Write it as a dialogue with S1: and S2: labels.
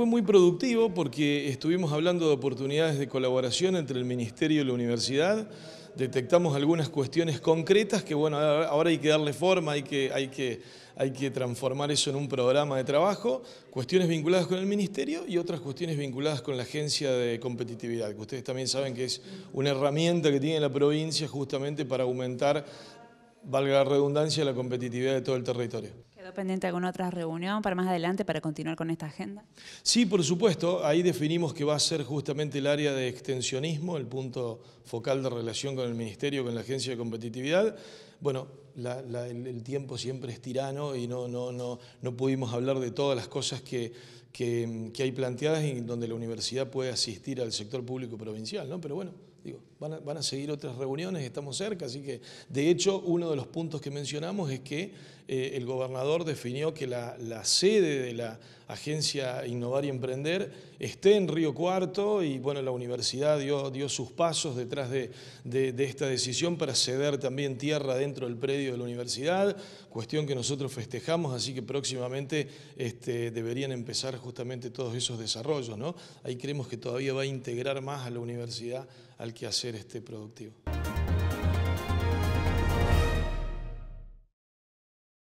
S1: Fue muy productivo porque estuvimos hablando de oportunidades de colaboración entre el Ministerio y la Universidad, detectamos algunas cuestiones concretas que bueno, ahora hay que darle forma, hay que, hay que, hay que transformar eso en un programa de trabajo, cuestiones vinculadas con el Ministerio y otras cuestiones vinculadas con la Agencia de Competitividad, que ustedes también saben que es una herramienta que tiene la provincia justamente para aumentar, valga la redundancia, la competitividad de todo el territorio
S2: pendiente alguna otra reunión para más adelante, para continuar con esta agenda?
S1: Sí, por supuesto. Ahí definimos que va a ser justamente el área de extensionismo, el punto focal de relación con el Ministerio, con la Agencia de Competitividad. Bueno, el, tiempo siempre es tirano y no, no, no, no pudimos hablar de todas las cosas que, que, hay planteadas y donde la universidad puede asistir al sector público provincial, ¿no? Pero bueno, digo, van a seguir otras reuniones, estamos cerca, así que de hecho uno de los puntos que mencionamos es que eh, el gobernador definió que la, sede de la agencia Innovar y Emprender esté en Río Cuarto y bueno, la universidad dio, sus pasos detrás de, esta decisión para ceder también tierra dentro del predio de la universidad, cuestión que nosotros festejamos, así que próximamente este, deberían empezar justamente todos esos desarrollos. Ahí creemos que todavía va a integrar más a la universidad al que hacer este productivo.